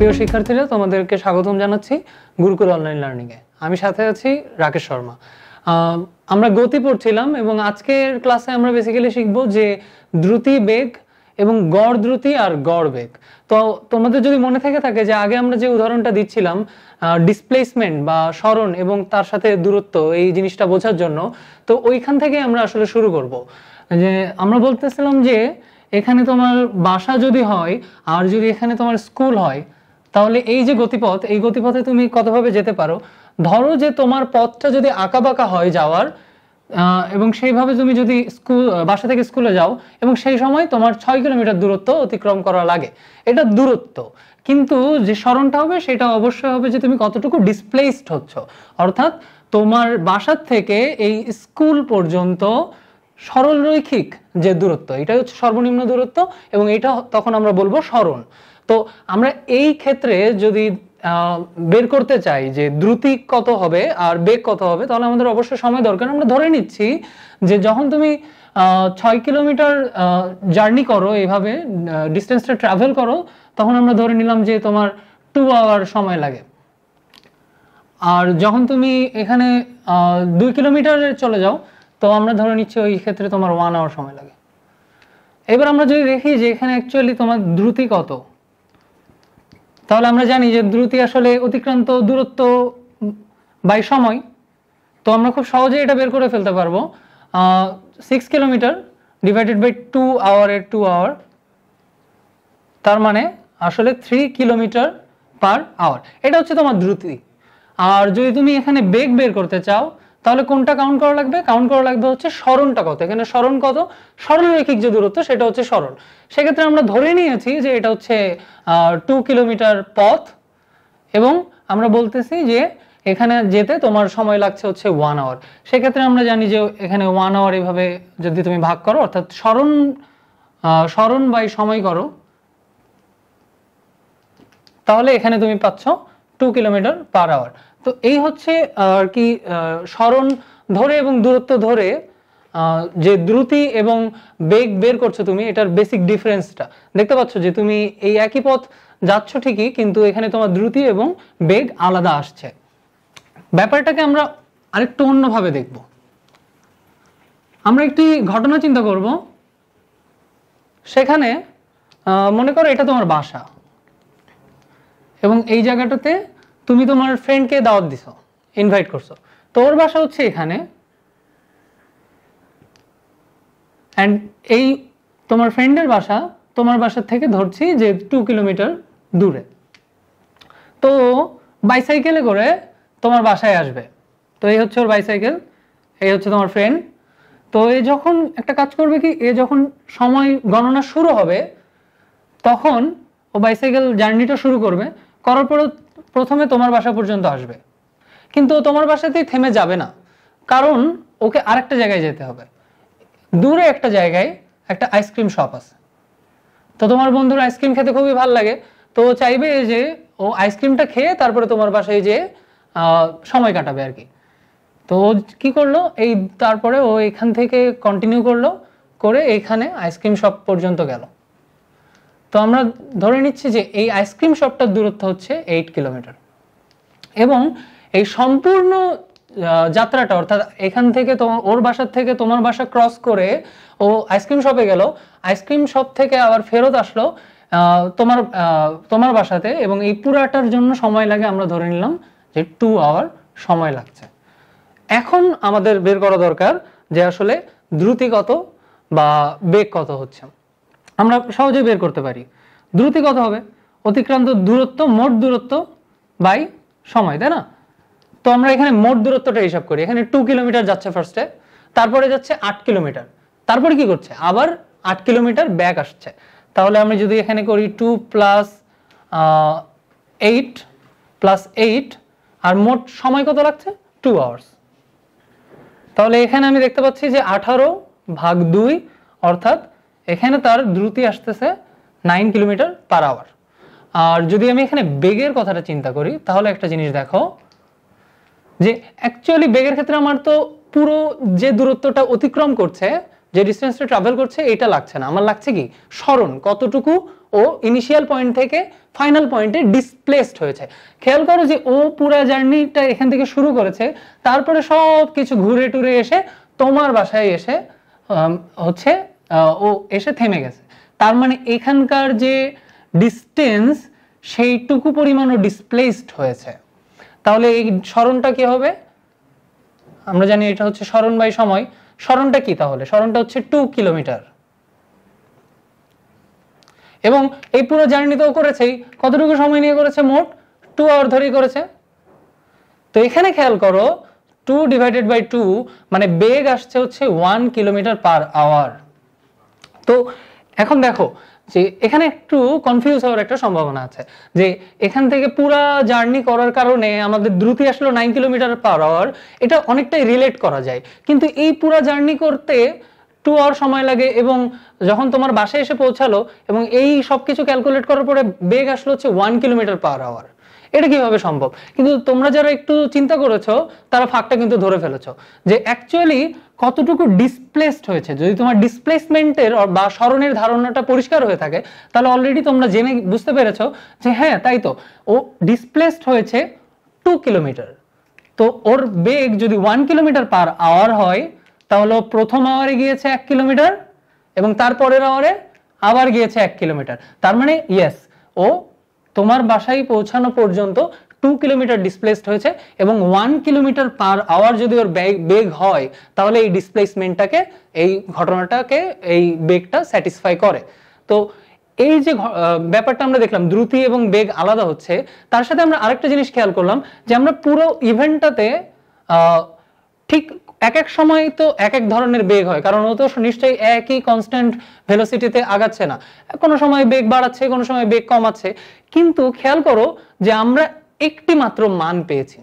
প্রিয় শিক্ষার্থীরা তোমাদেরকে স্বাগতম জানাচ্ছি গুরুকুল অনলাইন লার্নিংয়ে আমি সাথে আছি রাকেশ শর্মা আমরা গতি পড়ছিলাম এবং আজকের ক্লাসে আমরা বেসিক্যালি শিখব যে দ্রুতি বেগ এবং গড় দ্রুতি আর গড় বেগ তো তোমাদের যদি মনে থেকে থাকে যে আগে আমরা যে উদাহরণটা দিচ্ছিলাম ডিসপ্লেসমেন্ট বা স্মরণ এবং তার সাথে দূরত্ব এই জিনিসটা বোঝার জন্য তো ওইখান থেকে আমরা আসলে শুরু করব যে আমরা বলতেছিলাম যে এখানে তোমার বাসা যদি হয় আর যদি এখানে তোমার স্কুল হয় তাহলে এই যে গতিপথ এই গতিপথে তুমি কতভাবে যেতে পারো ধরো যে তোমার পথটা যদি আঁকাবাঁকা হয় যাওয়ার এবং সেইভাবে তুমি যদি স্কুল বাসা থেকে স্কুলে যাও এবং সেই সময় তোমার ছয় কিলোমিটার দূরত্ব অতিক্রম করা লাগে এটা দূরত্ব কিন্তু যে স্মরণটা হবে সেটা অবশ্যই হবে যে তুমি কতটুকু ডিসপ্লেসড হচ্ছ অর্থাৎ তোমার বাসার থেকে এই স্কুল পর্যন্ত সরলরৈখিক যে দূরত্ব এটা হচ্ছে সর্বনিম্ন দূরত্ব এবং এটা তখন আমরা বলবো স্মরণ তো আমরা এই ক্ষেত্রে যদি বের করতে চাই যে দ্রুতি কত হবে আর বেগ কত হবে তাহলে আমাদের অবশ্যই সময় দরকার আমরা ধরে নিচ্ছি যে যখন তুমি ছয় কিলোমিটার জার্নি করো এভাবে ডিস্টেন্সটা ট্রাভেল করো তখন আমরা ধরে নিলাম যে তোমার টু আওয়ার সময় লাগে আর যখন তুমি এখানে দুই কিলোমিটার চলে যাও তো আমরা ধরে নিচ্ছি ওই ক্ষেত্রে তোমার ওয়ান আওয়ার সময় লাগে এবার আমরা যদি দেখি যে এখানে অ্যাকচুয়ালি তোমার দ্রুতি কত তাহলে আমরা জানি যে দ্রুতি আসলে অতিক্রান্ত দূরত্ব বাই সময় তো আমরা খুব সহজেই এটা বের করে ফেলতে পারবো six kilometre divided by two এর টু আওয়ার তার মানে আসলে থ্রি কিলোমিটার পার আওয়ার এটা হচ্ছে তোমার দ্রুতি আর যদি তুমি এখানে বেগ বের করতে চাও তাহলে কোনটা কাউন্ট করা লাগবে কাউন্ট করা লাগবে হচ্ছে স্মরণটা কত এখানে স্মরণ কত সরলরৈখিক যে দূরত্ব সেটা হচ্ছে স্মরণ সেক্ষেত্রে আমরা ধরে নিয়েছি যে এটা হচ্ছে টু কিলোমিটার পথ এবং আমরা বলতেছি যে এখানে যেতে তোমার সময় লাগছে হচ্ছে ওয়ান আওয়ার সেক্ষেত্রে আমরা জানি যে এখানে ওয়ান আওয়ার এভাবে যদি তুমি ভাগ করো অর্থাৎ স্মরণ স্মরণ বাই সময় করো তাহলে এখানে তুমি পাচ্ছ টু কিলোমিটার পার আওয়ার তো এই হচ্ছে আর কি স্মরণ ধরে এবং দূরত্ব ধরে যে দ্রুতি এবং বেগ বের করছো তুমি এটার বেসিক ডিফারেন্সটা দেখতে পাচ্ছ যে তুমি এই একই পথ যাচ্ছ ঠিকই কিন্তু এখানে তোমার দ্রুতি এবং বেগ আলাদা আসছে ব্যাপারটাকে আমরা আরেকটু অন্যভাবে দেখব আমরা একটি ঘটনা চিন্তা করব সেখানে মনে করো এটা তোমার বাসা এবং এই জায়গাটাতে তুমি তোমার ফ্রেন্ডকে দাওয়াত দিছো ইনভাইট করছো তো ওর বাসা হচ্ছে এখানে অ্যান্ড এই তোমার ফ্রেন্ডের বাসা তোমার বাসা থেকে ধরছি যে টু কিলোমিটার দূরে তো বাইসাইকেলে করে তোমার বাসায় আসবে তো এই হচ্ছে ওর বাইসাইকেল এই হচ্ছে তোমার ফ্রেন্ড তো এ যখন একটা কাজ করবে কি এ যখন সময় গণনা শুরু হবে তখন ও বাইসাইকেল জার্নিটা শুরু করবে করার পরে প্রথমে তোমার বাসা পর্যন্ত আসবে কিন্তু তোমার বাসাতেই থেমে যাবে না কারণ ওকে আরেকটা জায়গায় যেতে হবে দূরে একটা জায়গায় একটা আইসক্রিম শপ আছে তো তোমার বন্ধুর আইসক্রিম খেতে খুবই ভালো লাগে তো চাইবে যে ও আইসক্রিমটা খেয়ে তারপরে তোমার বাসায় যে সময় কাটাবে আর কি তো ও কি করলো এই তারপরে ও এখান থেকে কন্টিনিউ করলো করে এখানে আইসক্রিম শপ পর্যন্ত গেল তো আমরা ধরে নিচ্ছি যে এই আইসক্রিম শপটার দূরত্ব হচ্ছে এইট কিলোমিটার এবং এই সম্পূর্ণ যাত্রাটা অর্থাৎ এখান থেকে তোমার ওর বাসার থেকে তোমার বাসা ক্রস করে ও আইসক্রিম শপে গেল আইসক্রিম শপ থেকে আবার ফেরত আসলো তোমার তোমার বাসাতে এবং এই পুরাটার জন্য সময় লাগে আমরা ধরে নিলাম যে টু আওয়ার সময় লাগছে এখন আমাদের বের করা দরকার যে আসলে দ্রুতি কত বা বেগ কত হচ্ছে আমরা সহজে বের করতে পারি দ্রুতি কত হবে অতিক্রান্ত দূরত্ব মোট দূরত্ব বাই সময় তাই না তো আমরা এখানে মোট দূরত্বটা হিসাব করি এখানে টু কিলোমিটার যাচ্ছে ফার্স্টে তারপরে যাচ্ছে আট কিলোমিটার তারপরে কি করছে আবার আট কিলোমিটার ব্যাক আসছে তাহলে আমি যদি এখানে করি two plus eight plus eight আর মোট সময় কত লাগছে টু আওয়ার্স তাহলে এখানে আমি দেখতে পাচ্ছি যে আঠারো ভাগ দুই অর্থাৎ এখানে তার দ্রুতি আসতেছে নাইন কিলোমিটার পার আওয়ার আর যদি আমি এখানে বেগের কথাটা চিন্তা করি তাহলে একটা জিনিস দেখো যে অ্যাকচুয়ালি বেগের ক্ষেত্রে আমার তো পুরো যে দূরত্বটা অতিক্রম করছে যে ডিস্টেন্সটা ট্রাভেল করছে এটা লাগছে না আমার লাগছে কি স্মরণ কতটুকু ও ইনিশিয়াল পয়েন্ট থেকে ফাইনাল পয়েন্টে ডিসপ্লেসড হয়েছে খেয়াল করো যে ও পুরো জার্নিটা এখান থেকে শুরু করেছে তারপরে সব কিছু ঘুরে টুরে এসে তোমার বাসায় এসে হচ্ছে ও এসে থেমে গেছে তার মানে এখানকার যে ডিস্টেন্স সেইটুকু পরিমাণও ডিসপ্লেসড হয়েছে তাহলে এই স্মরণটা কি হবে আমরা জানি এটা হচ্ছে স্মরণ বাই সময় স্মরণটা কি তাহলে স্মরণটা হচ্ছে টু কিলোমিটার এবং এই পুরো জার্নিতেও করেছেই কতটুকু সময় নিয়ে করেছে মোট টু আওয়ার ধরেই করেছে তো এখানে খেয়াল করো টু ডিভাইডেড বাই টু মানে বেগ আসছে হচ্ছে ওয়ান কিলোমিটার পার আওয়ার তো এখন দেখো যে এখানে একটু কনফিউজ হওয়ার একটা সম্ভাবনা আছে যে এখান থেকে পুরা জার্নি করার কারণে আমাদের দ্রুতি আসলো নাইন কিলোমিটার পার আওয়ার এটা অনেকটাই রিলেট করা যায় কিন্তু এই পুরা জার্নি করতে টু আওয়ার সময় লাগে এবং যখন তোমার বাসায় এসে পৌঁছালো এবং এই সব কিছু ক্যালকুলেট করার পরে বেগ আসলো হচ্ছে ওয়ান কিলোমিটার পার আওয়ার এটা কিভাবে সম্ভব কিন্তু তোমরা যারা একটু চিন্তা করেছো তারা ফাঁকটা কিন্তু ধরে ফেলেছো যে অ্যাকচুয়ালি কতটুকু ডিসপ্লেসড হয়েছে যদি তোমার ডিসপ্লেসমেন্টের বা স্মরণের ধারণাটা পরিষ্কার হয়ে থাকে তাহলে অলরেডি তোমরা জেনে বুঝতে পেরেছো যে হ্যাঁ তাই তো ও ডিসপ্লেসড হয়েছে টু কিলোমিটার তো ওর বেগ যদি ওয়ান কিলোমিটার পার আওয়ার হয় তাহলে প্রথম আওয়ারে গিয়েছে এক কিলোমিটার এবং তারপরের আওয়ারে আবার গিয়েছে এক কিলোমিটার তার মানে ইয়েস ও তোমার বাসায় পৌঁছানো পর্যন্ত টু কিলোমিটার ডিসপ্লেসড হয়েছে এবং ওয়ান কিলোমিটার পার আওয়ার যদি ওর বেগ হয় তাহলে এই ডিসপ্লেসমেন্টটাকে এই ঘটনাটাকে এই বেগটা স্যাটিসফাই করে তো এই যে ব্যাপারটা আমরা দেখলাম দ্রুতি এবং বেগ আলাদা হচ্ছে তার সাথে আমরা আরেকটা জিনিস খেয়াল করলাম যে আমরা পুরো ইভেন্টটাতে ঠিক এক এক সময় তো এক এক ধরনের বেগ হয় কারণ ও তো নিশ্চয়ই একই কনস্ট্যান্ট ভেলোসিটিতে আগাচ্ছে না কোনো সময় বেগ বাড়াচ্ছে কোনো সময় বেগ কমাচ্ছে কিন্তু খেয়াল করো যে আমরা একটি মাত্র মান পেয়েছি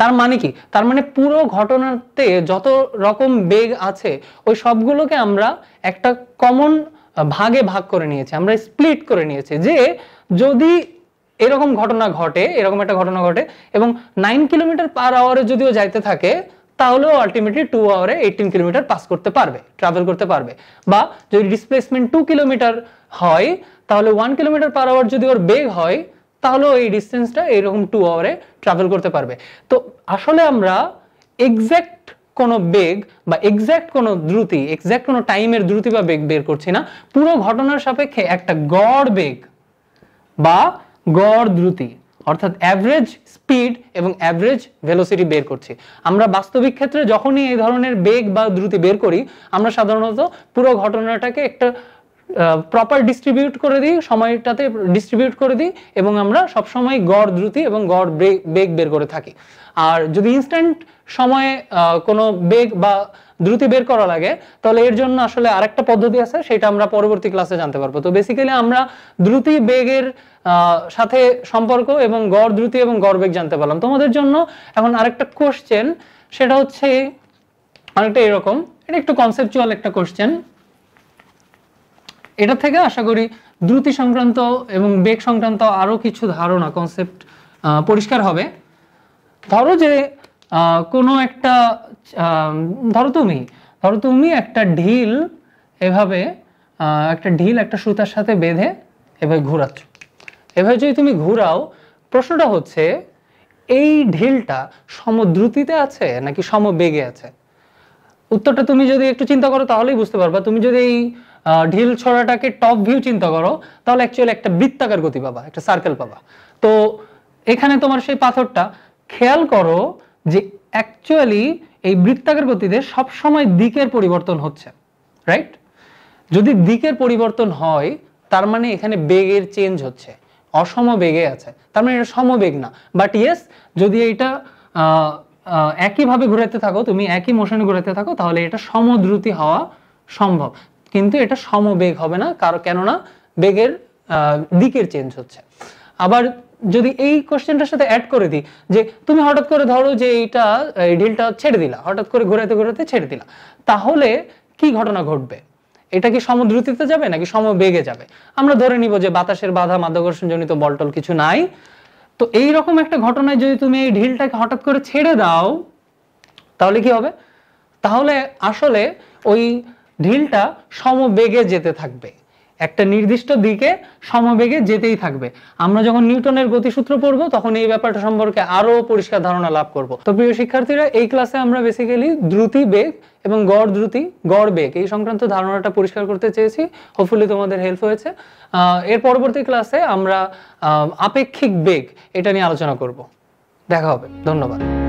তার মানে কি তার মানে পুরো ঘটনাতে যত রকম বেগ আছে ওই সবগুলোকে আমরা একটা কমন ভাগে ভাগ করে নিয়েছি আমরা স্প্লিট করে নিয়েছি যে যদি এরকম ঘটনা ঘটে এরকম একটা ঘটনা ঘটে এবং নাইন কিলোমিটার পার আওয়ারে যদিও যাইতে থাকে তাহলেও আলটিমেটলি টু আওয়ারে এইটিন কিলোমিটার পাস করতে পারবে ট্রাভেল করতে পারবে বা যদি ডিসপ্লেসমেন্ট টু কিলোমিটার হয় তাহলে ওয়ান কিলোমিটার পার আওয়ার যদি ওর বেগ হয় তাহলেও এই ডিস্টেন্সটা এরকম টু আওয়ারে ট্রাভেল করতে পারবে তো আসলে আমরা এক্স্যাক্ট কোনো বেগ বা এক্স্যাক্ট কোনো দ্রুতি এক্স্যাক্ট কোনো টাইমের দ্রুতি বা বেগ বের করছি না পুরো ঘটনার সাপেক্ষে একটা গড় বেগ বা গড় দ্রুতি অর্থাৎ অ্যাভারেজ স্পিড এবং অ্যাভারেজ ভেলোসিটি বের করছি আমরা বাস্তবিক ক্ষেত্রে যখনই এই ধরনের বেগ বা দ্রুতি বের করি আমরা সাধারণত পুরো ঘটনাটাকে একটা প্রপার ডিস্ট্রিবিউট করে দিই সময়টাতে ডিস্ট্রিবিউট করে দিই এবং আমরা সবসময় গড় দ্রুতি এবং গড় বেগ বের করে থাকি আর যদি ইনস্ট্যান্ট সময়ে কোনো বেগ বা দ্রুতি বের করা লাগে তাহলে এর জন্য আসলে আরেকটা পদ্ধতি আছে সেটা আমরা পরবর্তী ক্লাসে জানতে পারবো তো বেসিক্যালি আমরা দ্রুতি বেগের সাথে সম্পর্ক এবং গড় দ্রুতি এবং গড় বেগ জানতে পারলাম তোমাদের জন্য এখন আরেকটা কোশ্চেন সেটা হচ্ছে অনেকটা এরকম এটা একটু কনসেপচুয়াল একটা কোশ্চেন এটা থেকে আশা করি দ্রুতি সংক্রান্ত এবং বেগ সংক্রান্ত আরও কিছু ধারণা কনসেপ্ট পরিষ্কার হবে ধরো যে কোনো একটা ধরো তুমি ধরো তুমি একটা ঢিল এভাবে একটা ঢিল একটা সুতার সাথে বেঁধে এভাবে ঘোরাচ্ছ এভাবে যদি তুমি ঘোরাও প্রশ্নটা হচ্ছে এই ঢিলটা সমদ্রুতিতে আছে নাকি সমবেগে আছে উত্তরটা তুমি যদি একটু চিন্তা করো তাহলেই বুঝতে পারবা তুমি যদি এই ঢিল ছড়াটাকে টপ ভিউ চিন্তা করো তাহলে অ্যাকচুয়ালি একটা বৃত্তাকার গতি পাবা একটা সার্কেল পাবা তো এখানে তোমার সেই পাথরটা খেয়াল করো যে অ্যাকচুয়ালি এই বৃত্তাকার গতিতে সবসময় দিকের পরিবর্তন হচ্ছে রাইট যদি দিকের পরিবর্তন হয় তার মানে এখানে বেগের চেঞ্জ হচ্ছে অসম বেগে আছে তার মানে এটা সমবেগ না বাট ইয়েস যদি এটা একইভাবে ঘুরাতে থাকো তুমি একই মোশনে ঘুরাতে থাকো তাহলে এটা সমদ্রুতি হওয়া সম্ভব কিন্তু এটা সমবেগ হবে না কারণ কেননা বেগের দিকের চেঞ্জ হচ্ছে আবার যদি এই কোশ্চেনটার সাথে অ্যাড করে দিই যে তুমি হঠাৎ করে ধরো যে এইটা ডিলটা ছেড়ে দিলা হঠাৎ করে ঘোরাতে ঘোরাতে ছেড়ে দিলা তাহলে কি ঘটনা ঘটবে এটা কি সমদ্রুতিতে যাবে নাকি সমবেগে যাবে আমরা ধরে নিব যে বাতাসের বাধা জনিত বলটল কিছু নাই তো এই রকম একটা ঘটনায় যদি তুমি এই ঢিলটাকে হঠাৎ করে ছেড়ে দাও তাহলে কি হবে তাহলে আসলে ওই ঢিলটা সমবেগে যেতে থাকবে একটা নির্দিষ্ট দিকে সমবেগে যেতেই থাকবে আমরা যখন নিউটনের গতিসূত্র পড়ব তখন এই ব্যাপারটা সম্পর্কে আরো পরিষ্কার ধারণা লাভ করব তো প্রিয় শিক্ষার্থীরা এই ক্লাসে আমরা বেসিক্যালি দ্রুতি বেগ এবং গড় দ্রুতি গড় বেগ এই সংক্রান্ত ধারণাটা পরিষ্কার করতে চেয়েছি হোপফুলি তোমাদের হেল্প হয়েছে এর পরবর্তী ক্লাসে আমরা আপেক্ষিক বেগ এটা নিয়ে আলোচনা করব দেখা হবে ধন্যবাদ